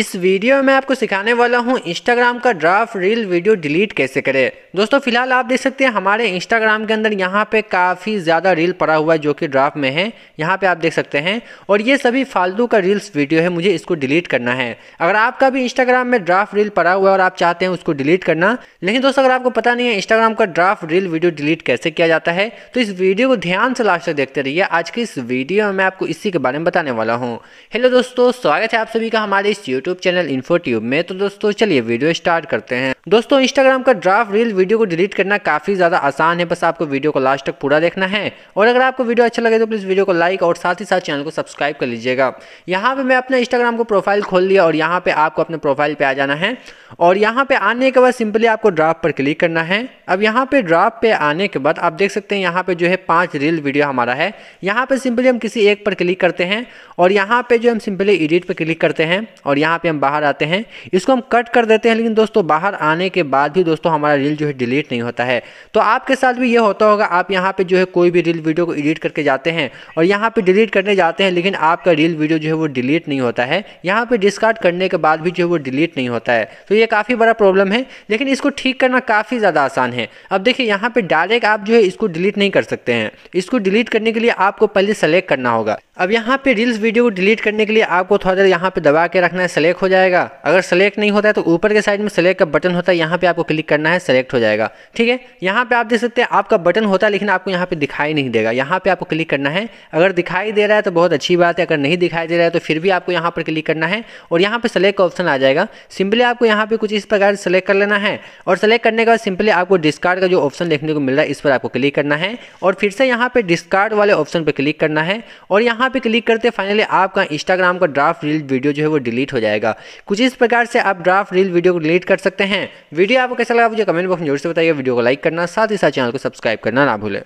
इस वीडियो में आपको सिखाने वाला हूँ इंस्टाग्राम का ड्राफ्ट रील वीडियो डिलीट कैसे करें दोस्तों फिलहाल आप देख सकते हैं हमारे इंस्टाग्राम के अंदर यहाँ पे काफ़ी ज़्यादा रील पड़ा हुआ है जो कि ड्राफ्ट में है यहाँ पे आप देख सकते हैं और ये सभी फालतू का रील्स वीडियो है मुझे इसको डिलीट करना है अगर आपका भी इंस्टाग्राम में ड्राफ्ट रील पड़ा हुआ है और आप चाहते हैं उसको डिलीट करना लेकिन दोस्तों अगर आपको पता नहीं है इंस्टाग्राम का ड्राफ्ट रील वीडियो डिलीट कैसे किया जाता है तो इस वीडियो को ध्यान से लास्ट तक देखते रहिए आज की इस वीडियो में मैं आपको इसी के बारे में बताने वाला हूँ हेलो दोस्तों स्वागत है आप सभी का हमारे इस यूट्यूब चैनल इन्फोट्यूब में तो दोस्तों चलिए वीडियो स्टार्ट करते हैं दोस्तों इंस्टाग्राम का ड्राफ्ट रील वीडियो को डिलीट करना काफ़ी ज़्यादा आसान है बस आपको वीडियो को लास्ट तक पूरा देखना है और अगर आपको वीडियो अच्छा लगे तो प्लीज़ वीडियो को लाइक और साथ ही साथ चैनल को सब्सक्राइब कर लीजिएगा यहाँ पे मैं अपना इंस्टाग्राम को प्रोफाइल खोल लिया और यहाँ पे आपको अपने प्रोफाइल पे आ जाना है और यहाँ पे आने के बाद सिंपली आपको ड्राफ्ट पर क्लिक करना है अब यहाँ पे ड्राफ्ट पे आने के बाद आप देख सकते हैं यहाँ पे जो है पांच रील वीडियो हमारा है यहाँ पे सिंपली हम किसी एक पर क्लिक करते हैं और यहाँ पे जो हम सिंपली एडिट पर क्लिक करते हैं और यहाँ पे हम बाहर आते हैं इसको हम कट कर देते हैं लेकिन दोस्तों बाहर आने के बाद भी दोस्तों हमारा रील जो है डिलीट नहीं होता है तो आपके साथ भी ये होता होगा आप यहाँ पे जो है कोई भी रील वीडियो को एडिट करके जाते हैं और यहाँ पे डिलीट करने जाते हैं लेकिन आपका रील वीडियो जो है वो डिलीट नहीं होता है यहाँ पर डिस्कार्ड करने के बाद भी जो है वो डिलीट नहीं होता है तो ये काफ़ी बड़ा प्रॉब्लम है लेकिन इसको ठीक करना काफ़ी ज़्यादा आसान है अब देखिए यहाँ पर डायरेक्ट आप जो है इसको डिलीट नहीं कर सकते हैं इसको डिलीट करने के लिए आपको पहले सेलेक्ट करना होगा अब यहाँ पे रील्स वीडियो को डिलीट करने के लिए आपको थोड़ा देर यहाँ पे दबा के रखना है सेलेक्ट हो जाएगा अगर सेलेक्ट नहीं होता है तो ऊपर के साइड में सेलेक्ट का बटन होता है यहाँ पे आपको क्लिक करना है सेलेक्ट हो जाएगा ठीक है यहाँ पे आप देख सकते हैं आपका बटन होता है लेकिन आपको यहाँ पे दिखाई नहीं देगा यहाँ पे आपको क्लिक करना है अगर दिखाई दे रहा है तो बहुत अच्छी बात है अगर नहीं दिखाई दे रहा है तो फिर भी आपको यहाँ पर क्लिक करना है और यहाँ पर सेलेक्ट का ऑप्शन आ जाएगा सिंपली आपको यहाँ पर कुछ इस प्रकार सेलेक्ट कर लेना है और सेलेक्ट करने के बाद सिंपली आपको डिस्कार्ड का जो ऑप्शन देखने को मिल रहा है इस पर आपको क्लिक करना है और फिर से यहाँ पर डिस्कार्ड वाले ऑप्शन पर क्लिक करना है और यहाँ यहाँ पे क्लिक करते फाइनली आपका इंस्टाग्राम का ड्राफ्ट रील वीडियो जो है वो डिलीट हो जाएगा कुछ इस प्रकार से आप ड्राफ्ट रील वीडियो को डिलीट कर सकते हैं वीडियो आपको कैसा लगा मुझे कमेंट बॉक्स में जरूर से बताइए वीडियो को लाइक करना साथ ही साथ चैनल को सब्सक्राइब करना ना भूलें